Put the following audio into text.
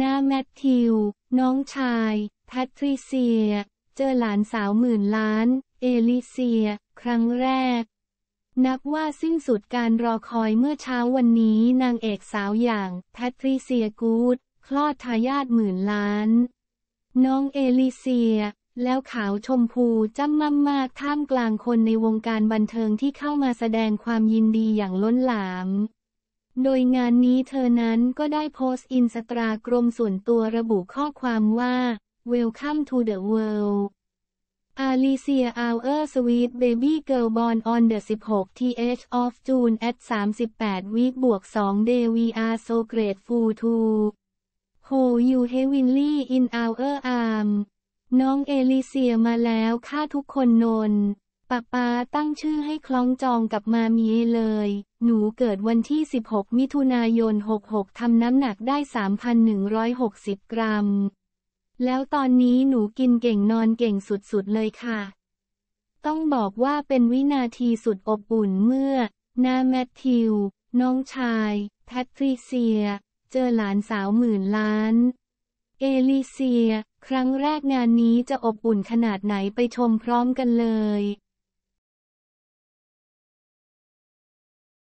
น้าแมทธิว น้องชายแพทริเซีย เจอหลานสาวหมื่นล้าน เอลิเซีย ครั้งแรก นับว่าสิ้นสุดการรอคอยเมื่อเช้าวันนี้นางเอกสาวอย่างแพทริเซียกูดคลอดทายาทหมื่นล้าน น้องเอลิเซีย แล้วขาวชมพูจ้ำมั่มมากท่ามกลางคนในวงการบันเทิงที่เข้ามาแสดงความยินดีอย่างล้นหลามโดยงานนี้เธอนั้นก็ได้โพสต์อินสตาแกรมส่วนตัวระบุข้อความว่า Welcome to the world อาล c เซียอัลเออร์สวีทเบบี้เกิร์ลบอลออนเดอะ16 th of June at 38 week บวก2 day we are so grateful to hold you heavenly in our arm น้องเอลิเซียมาแล้วค่าทุกคนนนปาป้าตั้งชื่อให้คล้องจองกับมามีเลย หนูเกิดวันที่ 16 มิถุนายน 66 ทำน้ำหนักได้ 3,160 กรัม แล้วตอนนี้หนูกินเก่งนอนเก่งสุดๆเลยค่ะ ต้องบอกว่าเป็นวินาทีสุดอบอุ่นเมื่อนาแมทธิว น้องชายแพทริเซีย เจอหลานสาวหมื่นล้าน เอลิเซีย ครั้งแรกงานนี้จะอบอุ่นขนาดไหนไปชมพร้อมกันเลย